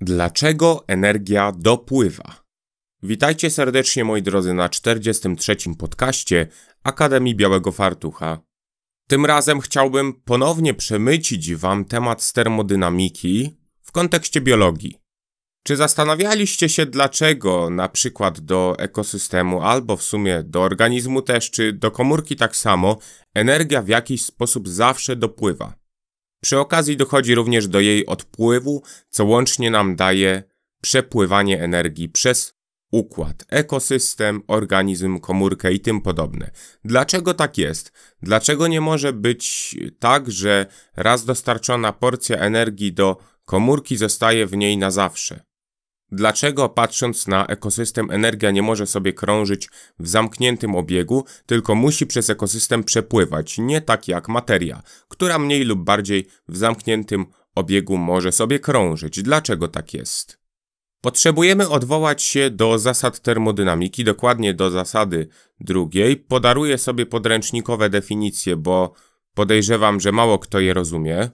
Dlaczego energia dopływa? Witajcie serdecznie moi drodzy na 43. podcaście Akademii Białego Fartucha. Tym razem chciałbym ponownie przemycić wam temat z termodynamiki w kontekście biologii. Czy zastanawialiście się dlaczego na przykład do ekosystemu albo w sumie do organizmu też czy do komórki tak samo energia w jakiś sposób zawsze dopływa? Przy okazji dochodzi również do jej odpływu, co łącznie nam daje przepływanie energii przez układ, ekosystem, organizm, komórkę i tym podobne. Dlaczego tak jest? Dlaczego nie może być tak, że raz dostarczona porcja energii do komórki zostaje w niej na zawsze? Dlaczego patrząc na ekosystem energia nie może sobie krążyć w zamkniętym obiegu, tylko musi przez ekosystem przepływać, nie tak jak materia, która mniej lub bardziej w zamkniętym obiegu może sobie krążyć? Dlaczego tak jest? Potrzebujemy odwołać się do zasad termodynamiki, dokładnie do zasady drugiej. Podaruję sobie podręcznikowe definicje, bo podejrzewam, że mało kto je rozumie.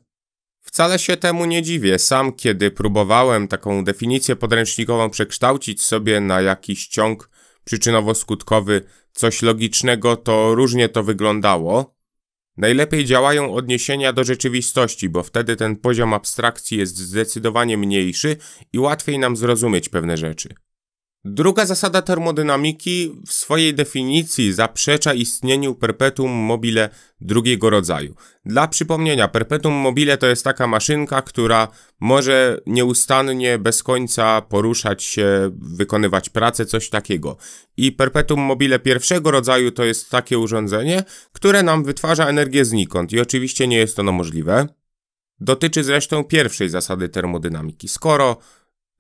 Wcale się temu nie dziwię. Sam, kiedy próbowałem taką definicję podręcznikową przekształcić sobie na jakiś ciąg przyczynowo-skutkowy, coś logicznego, to różnie to wyglądało. Najlepiej działają odniesienia do rzeczywistości, bo wtedy ten poziom abstrakcji jest zdecydowanie mniejszy i łatwiej nam zrozumieć pewne rzeczy. Druga zasada termodynamiki w swojej definicji zaprzecza istnieniu perpetuum mobile drugiego rodzaju. Dla przypomnienia, perpetuum mobile to jest taka maszynka, która może nieustannie, bez końca poruszać się, wykonywać pracę, coś takiego. I perpetuum mobile pierwszego rodzaju to jest takie urządzenie, które nam wytwarza energię znikąd i oczywiście nie jest ono możliwe. Dotyczy zresztą pierwszej zasady termodynamiki. Skoro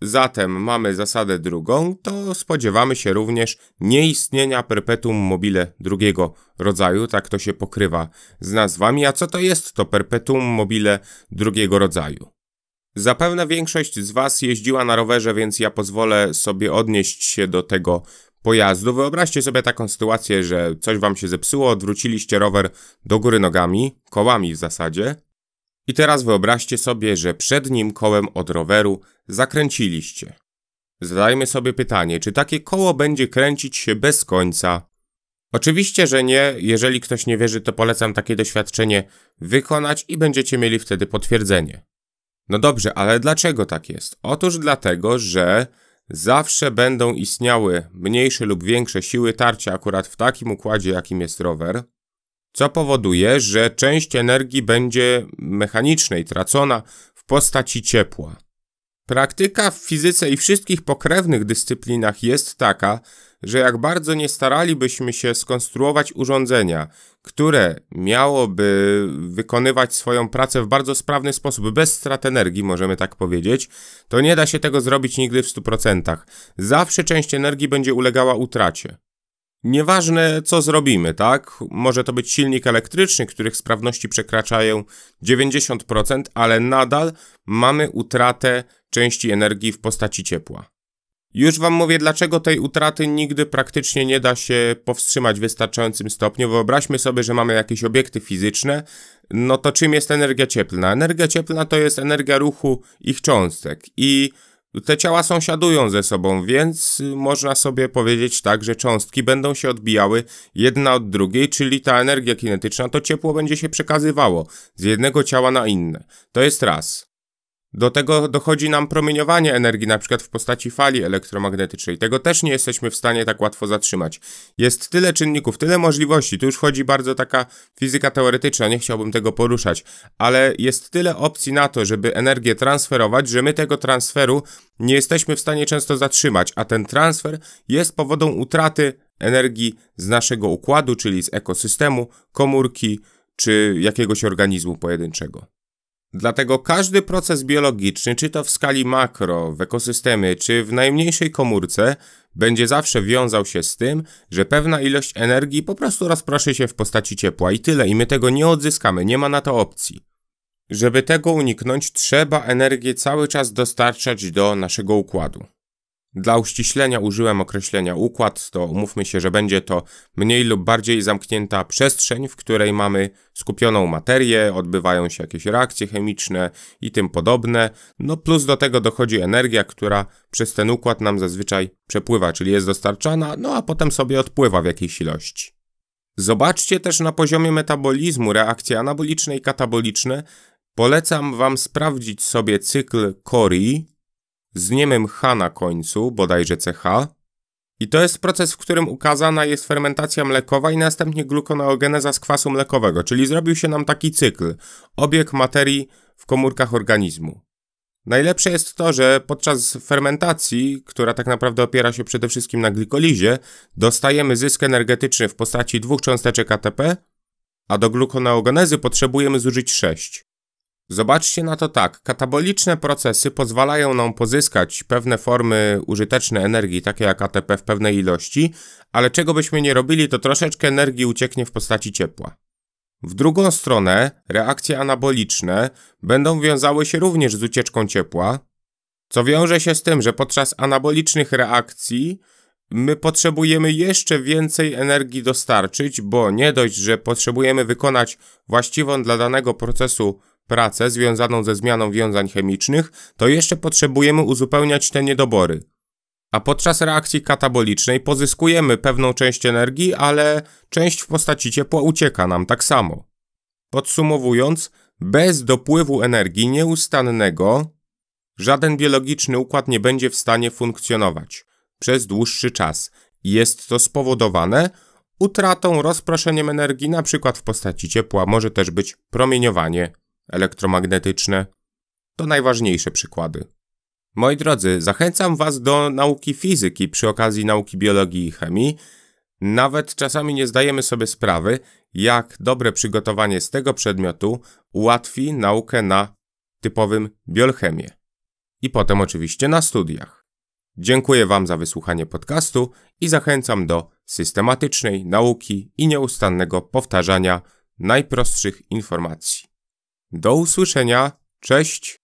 Zatem mamy zasadę drugą, to spodziewamy się również nieistnienia perpetuum mobile drugiego rodzaju, tak to się pokrywa z nazwami, a co to jest to perpetuum mobile drugiego rodzaju? Zapewne większość z Was jeździła na rowerze, więc ja pozwolę sobie odnieść się do tego pojazdu. Wyobraźcie sobie taką sytuację, że coś Wam się zepsuło, odwróciliście rower do góry nogami, kołami w zasadzie, i teraz wyobraźcie sobie, że przed nim kołem od roweru zakręciliście. Zadajmy sobie pytanie, czy takie koło będzie kręcić się bez końca? Oczywiście, że nie. Jeżeli ktoś nie wierzy, to polecam takie doświadczenie wykonać i będziecie mieli wtedy potwierdzenie. No dobrze, ale dlaczego tak jest? Otóż dlatego, że zawsze będą istniały mniejsze lub większe siły tarcia akurat w takim układzie, jakim jest rower, co powoduje, że część energii będzie mechanicznej tracona w postaci ciepła. Praktyka w fizyce i wszystkich pokrewnych dyscyplinach jest taka, że jak bardzo nie staralibyśmy się skonstruować urządzenia, które miałoby wykonywać swoją pracę w bardzo sprawny sposób, bez strat energii, możemy tak powiedzieć, to nie da się tego zrobić nigdy w 100%. Zawsze część energii będzie ulegała utracie. Nieważne co zrobimy, tak? Może to być silnik elektryczny, których sprawności przekraczają 90%, ale nadal mamy utratę części energii w postaci ciepła. Już Wam mówię, dlaczego tej utraty nigdy praktycznie nie da się powstrzymać w wystarczającym stopniu. Wyobraźmy sobie, że mamy jakieś obiekty fizyczne. No to czym jest energia cieplna? Energia cieplna to jest energia ruchu ich cząstek i te ciała sąsiadują ze sobą, więc y, można sobie powiedzieć tak, że cząstki będą się odbijały jedna od drugiej, czyli ta energia kinetyczna, to ciepło będzie się przekazywało z jednego ciała na inne. To jest raz. Do tego dochodzi nam promieniowanie energii, na przykład w postaci fali elektromagnetycznej. Tego też nie jesteśmy w stanie tak łatwo zatrzymać. Jest tyle czynników, tyle możliwości. Tu już chodzi bardzo taka fizyka teoretyczna, nie chciałbym tego poruszać, ale jest tyle opcji na to, żeby energię transferować, że my tego transferu nie jesteśmy w stanie często zatrzymać, a ten transfer jest powodą utraty energii z naszego układu, czyli z ekosystemu, komórki czy jakiegoś organizmu pojedynczego. Dlatego każdy proces biologiczny, czy to w skali makro, w ekosystemy, czy w najmniejszej komórce, będzie zawsze wiązał się z tym, że pewna ilość energii po prostu rozproszy się w postaci ciepła i tyle, i my tego nie odzyskamy, nie ma na to opcji. Żeby tego uniknąć, trzeba energię cały czas dostarczać do naszego układu. Dla uściślenia użyłem określenia układ, to umówmy się, że będzie to mniej lub bardziej zamknięta przestrzeń, w której mamy skupioną materię, odbywają się jakieś reakcje chemiczne i tym podobne. No plus do tego dochodzi energia, która przez ten układ nam zazwyczaj przepływa, czyli jest dostarczana, no a potem sobie odpływa w jakiejś ilości. Zobaczcie też na poziomie metabolizmu reakcje anaboliczne i kataboliczne. Polecam Wam sprawdzić sobie cykl Cori, z niemym H na końcu, bodajże CH. I to jest proces, w którym ukazana jest fermentacja mlekowa i następnie glukoneogeneza z kwasu mlekowego, czyli zrobił się nam taki cykl, obieg materii w komórkach organizmu. Najlepsze jest to, że podczas fermentacji, która tak naprawdę opiera się przede wszystkim na glikolizie, dostajemy zysk energetyczny w postaci dwóch cząsteczek ATP, a do glukoneogenezy potrzebujemy zużyć 6. Zobaczcie na to tak. Kataboliczne procesy pozwalają nam pozyskać pewne formy użytecznej energii, takie jak ATP w pewnej ilości, ale czego byśmy nie robili, to troszeczkę energii ucieknie w postaci ciepła. W drugą stronę reakcje anaboliczne będą wiązały się również z ucieczką ciepła, co wiąże się z tym, że podczas anabolicznych reakcji my potrzebujemy jeszcze więcej energii dostarczyć, bo nie dość, że potrzebujemy wykonać właściwą dla danego procesu pracę związaną ze zmianą wiązań chemicznych, to jeszcze potrzebujemy uzupełniać te niedobory. A podczas reakcji katabolicznej pozyskujemy pewną część energii, ale część w postaci ciepła ucieka nam tak samo. Podsumowując, bez dopływu energii nieustannego żaden biologiczny układ nie będzie w stanie funkcjonować przez dłuższy czas. Jest to spowodowane utratą, rozproszeniem energii, na przykład w postaci ciepła, może też być promieniowanie elektromagnetyczne to najważniejsze przykłady. Moi drodzy, zachęcam Was do nauki fizyki przy okazji nauki biologii i chemii. Nawet czasami nie zdajemy sobie sprawy, jak dobre przygotowanie z tego przedmiotu ułatwi naukę na typowym biolchemię. I potem oczywiście na studiach. Dziękuję Wam za wysłuchanie podcastu i zachęcam do systematycznej nauki i nieustannego powtarzania najprostszych informacji. Do usłyszenia, cześć!